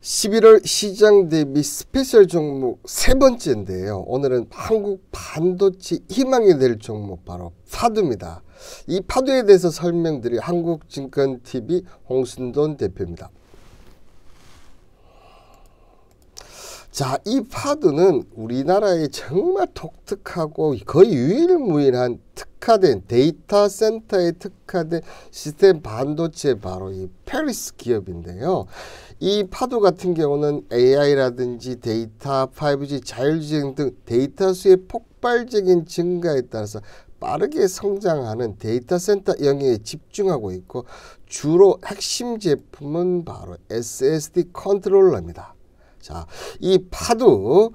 11월 시장 대비 스페셜 종목 세 번째인데요. 오늘은 한국 반도체 희망이 될 종목 바로 파두입니다. 이 파두에 대해서 설명드릴 한국증권TV 홍순돈 대표입니다. 자, 이 파두는 우리나라의 정말 독특하고 거의 유일무이한 특 특화된 데이터 센터에 특화된 시스템 반도체 바로 이 페리스 기업인데요. 이 파도 같은 경우는 AI라든지 데이터, 5G, 자율주행 등 데이터 수의 폭발적인 증가에 따라서 빠르게 성장하는 데이터 센터 영역에 집중하고 있고 주로 핵심 제품은 바로 SSD 컨트롤러입니다. 자, 이 파도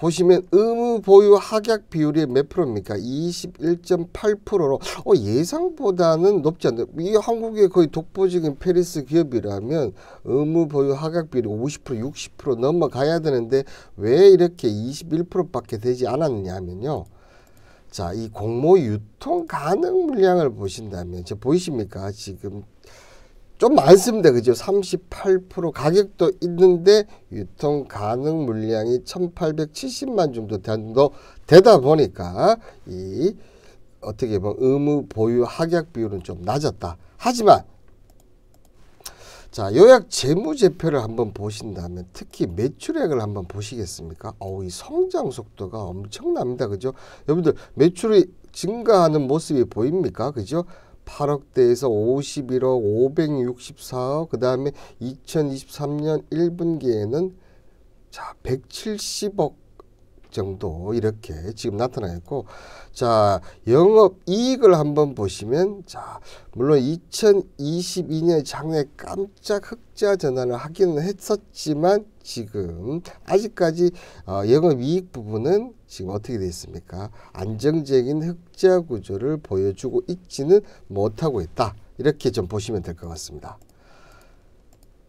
보시면 의무 보유 하객 비율이 몇 프로입니까? 21.8%로 어, 예상보다는 높지 않나요? 이 한국의 거의 독보적인 페리스 기업이라면 의무 보유 하객 비율이 50% 60% 넘어가야 되는데 왜 이렇게 21%밖에 되지 않았냐면요. 자, 이 공모 유통 가능 물량을 보신다면 저 보이십니까? 지금 좀 많습니다. 그죠? 38% 가격도 있는데 유통 가능 물량이 1870만 정도 된도 되다 보니까 이 어떻게 보면 의무 보유 하약 비율은 좀 낮았다. 하지만 자 요약 재무제표를 한번 보신다면 특히 매출액을 한번 보시겠습니까? 어우 이 성장 속도가 엄청납니다. 그죠? 여러분들 매출이 증가하는 모습이 보입니까? 그죠? 8억대에서 51억 564억 그 다음에 2023년 1분기에는 자 170억 정도 이렇게 지금 나타나 있고 자 영업 이익을 한번 보시면 자 물론 2022년 작년에 깜짝 흑자 전환을 하기는 했었지만 지금 아직까지 어, 영업 이익 부분은 지금 어떻게 되어 있습니까? 안정적인 흑자 구조를 보여주고 있지는 못하고 있다. 이렇게 좀 보시면 될 것 같습니다.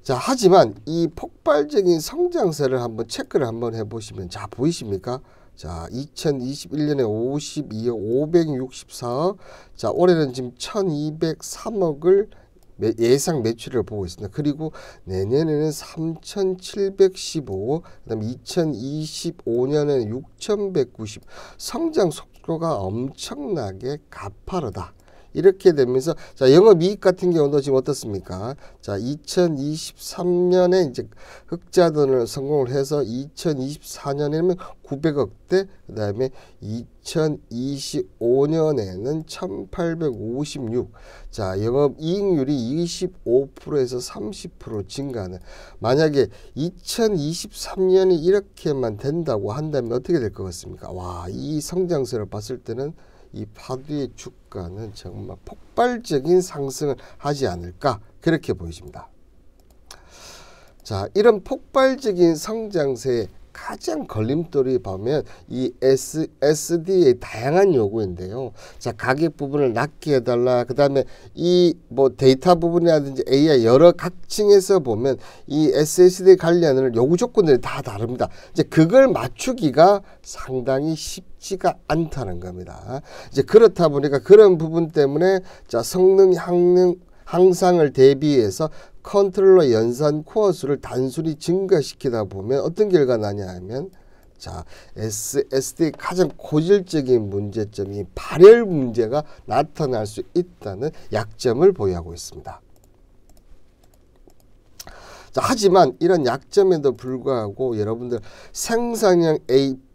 자, 하지만 이 폭발적인 성장세를 한번 체크를 한번 해보시면 자, 보이십니까? 자, 2021년에 52억 564억. 자, 올해는 지금 1203억을 매, 예상 매출을 보고 있습니다. 그리고 내년에는 3,715, 그다음 2025년에는 6,190. 성장 속도가 엄청나게 가파르다. 이렇게 되면서 자 영업이익 같은 경우도 지금 어떻습니까? 자 2023년에 이제 흑자돈을 성공을 해서 2024년에는 900억대 그다음에 2025년에는 1856. 자, 영업 이익률이 25%에서 30%증가는 만약에 2023년이 이렇게만 된다고 한다면 어떻게 될 것 같습니까? 와, 이 성장세를 봤을 때는 이 파두의 주가는 정말 폭발적인 상승을 하지 않을까 그렇게 보여집니다. 자, 이런 폭발적인 성장세에 가장 걸림돌이 보면 이 S, SD의 다양한 요구인데요. 자, 가격 부분을 낮게 해달라. 그 다음에 이 뭐 데이터 부분이라든지 AI 여러 각층에서 보면 이 SSD 관련을 요구 조건들이 다 다릅니다. 이제 그걸 맞추기가 상당히 쉽 쉽지가 않다는 겁니다. 이제 그렇다 보니까 그런 부분 때문에 자 성능 향능 항상을 대비해서 컨트롤러 연산 코어 수를 단순히 증가시키다 보면 어떤 결과 나냐 하면 자, SSD 가장 고질적인 문제점이 발열 문제가 나타날 수 있다는 약점을 보유하고 있습니다. 자, 하지만 이런 약점에도 불구하고 여러분들 생산형 AP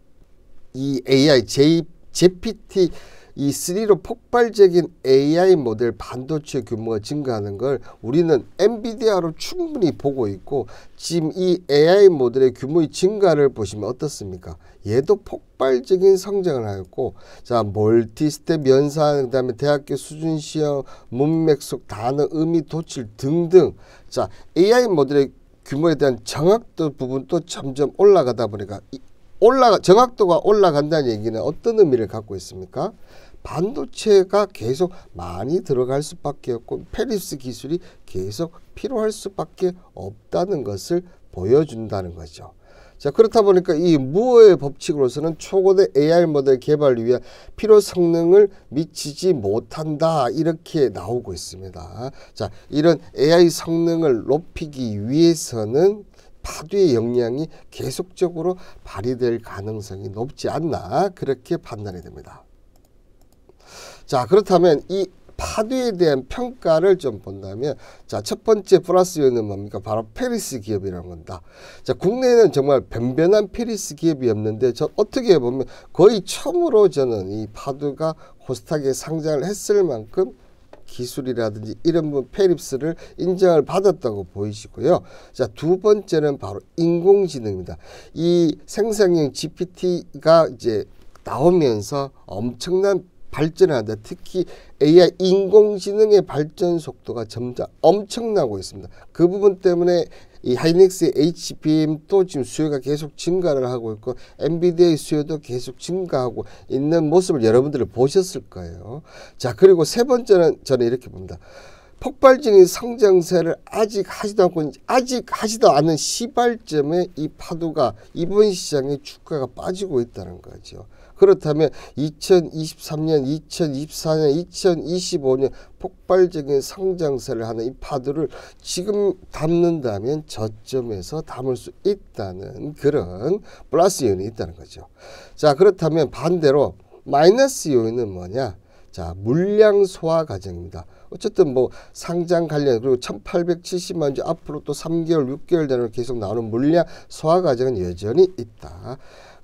이 AI, J, GPT 이 3로 폭발적인 AI 모델 반도체 규모가 증가하는 걸 우리는 엔비디아로 충분히 보고 있고 지금 이 AI 모델의 규모의 증가를 보시면 어떻습니까? 얘도 폭발적인 성장을 하였고 자 멀티스텝 연산 그다음에 대학교 수준 시험 문맥 속 단어 의미 도출 등등 자 AI 모델의 규모에 대한 정확도 부분도 점점 올라가다 보니까 올라가 정확도가 올라간다는 얘기는 어떤 의미를 갖고 있습니까? 반도체가 계속 많이 들어갈 수밖에 없고 페리스 기술이 계속 필요할 수밖에 없다는 것을 보여준다는 거죠. 자 그렇다 보니까 이 무어의 법칙으로서는 초고대 AI 모델 개발 위한 필요 성능을 미치지 못한다 이렇게 나오고 있습니다. 자 이런 AI 성능을 높이기 위해서는 파도의 역량이 계속적으로 발휘될 가능성이 높지 않나 그렇게 판단이 됩니다. 자 그렇다면 이 파도에 대한 평가를 좀 본다면 자첫 번째 플러스 요인은 뭡니까 바로 페리스 기업이라는 겁니다 자 국내에는 정말 변변한 페리스 기업이 없는데 저 어떻게 보면 거의 처음으로 저는 이 파도가 코스닥에 상장을 했을 만큼 기술이라든지 이런 분 페립스를 인정을 받았다고 보이시고요. 자, 두 번째는 바로 인공지능입니다. 이 생성형 GPT가 이제 나오면서 엄청난 발전한다. 특히 AI 인공지능의 발전 속도가 점점 엄청나고 있습니다. 그 부분 때문에 이 하이닉스의 HBM도 지금 수요가 계속 증가를 하고 있고 엔비디아의 수요도 계속 증가하고 있는 모습을 여러분들이 보셨을 거예요. 자 그리고 세 번째는 저는 이렇게 봅니다. 폭발적인 상장세를 아직 하지도 않고 아직 하지도 않은 시발점에 이 파도가 이번 시장의 주가가 빠지고 있다는 거죠. 그렇다면 2023년, 2024년, 2025년 폭발적인 성장세를 하는 이 파도를 지금 담는다면 저점에서 담을 수 있다는 그런 플러스 요인이 있다는 거죠. 자, 그렇다면 반대로 마이너스 요인은 뭐냐? 자, 물량 소화 과정입니다. 어쨌든 뭐 상장 관련 그리고 1870만 주 앞으로 또 3개월, 6개월 단위로 계속 나오는 물량 소화 과정은 여전히 있다.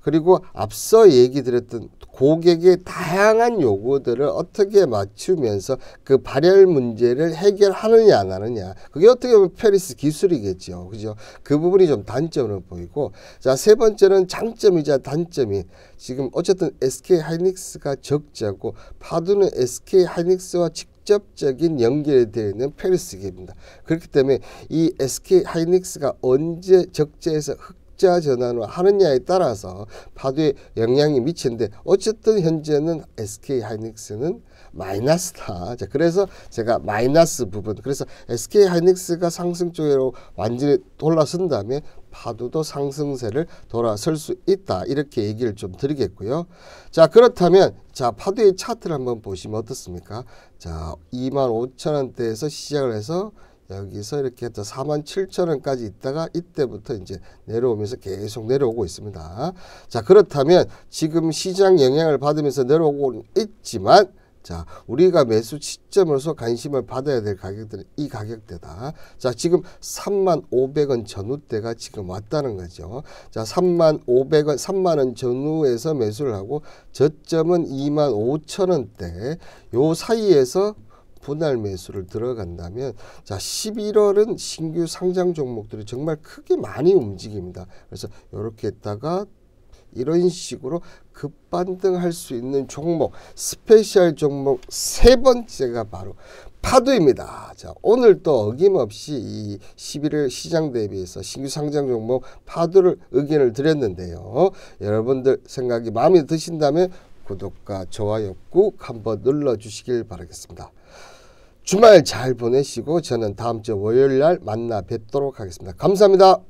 그리고 앞서 얘기 드렸던 고객의 다양한 요구들을 어떻게 맞추면서 그 발열 문제를 해결하느냐 안 하느냐 그게 어떻게 보면 페리스 기술이겠죠 그죠 그 부분이 좀 단점으로 보이고 자 세 번째는 장점이자 단점이 지금 어쨌든 SK 하이닉스가 적자고 파두는 SK 하이닉스와 직접적인 연결되어 이 있는 페리스기입니다. 그렇기 때문에 이 SK 하이닉스가 언제 적재에서 흑 적자 전환을 하느냐에 따라서 파도에 영향이 미치는데 어쨌든 현재는 SK 하이닉스는 마이너스다. 자, 그래서 제가 마이너스 부분. 그래서 SK 하이닉스가 상승 쪽으로 완전히 돌아선 다음 파도도 상승세를 돌아설 수 있다. 이렇게 얘기를 좀 드리겠고요. 자, 그렇다면 자, 파도의 차트를 한번 보시면 어떻습니까? 자, 25,000원대에서 시작을 해서 여기서 이렇게 해서 4만 7천 원까지 있다가 이때부터 이제 내려오면서 계속 내려오고 있습니다. 자 그렇다면 지금 시장 영향을 받으면서 내려오고 있지만 자 우리가 매수 시점으로서 관심을 받아야 될 가격대는 이 가격대다. 자 지금 3만 500원 전후대가 지금 왔다는 거죠. 자 3만 500원 3만 원 전후에서 매수를 하고 저점은 2만 5천 원대 요 사이에서 분할 매수를 들어간다면 자 11월은 신규 상장 종목들이 정말 크게 많이 움직입니다. 그래서 이렇게 했다가 이런 식으로 급반등할 수 있는 종목 스페셜 종목 세 번째가 바로 파도입니다. 자, 오늘 또 어김없이 이 11일 시장 대비해서 신규 상장 종목 파도를 의견을 드렸는데요. 여러분들 생각이 마음에 드신다면 구독과 좋아요 꾹 한번 눌러주시길 바라겠습니다. 주말 잘 보내시고 저는 다음 주 월요일 날 만나 뵙도록 하겠습니다. 감사합니다.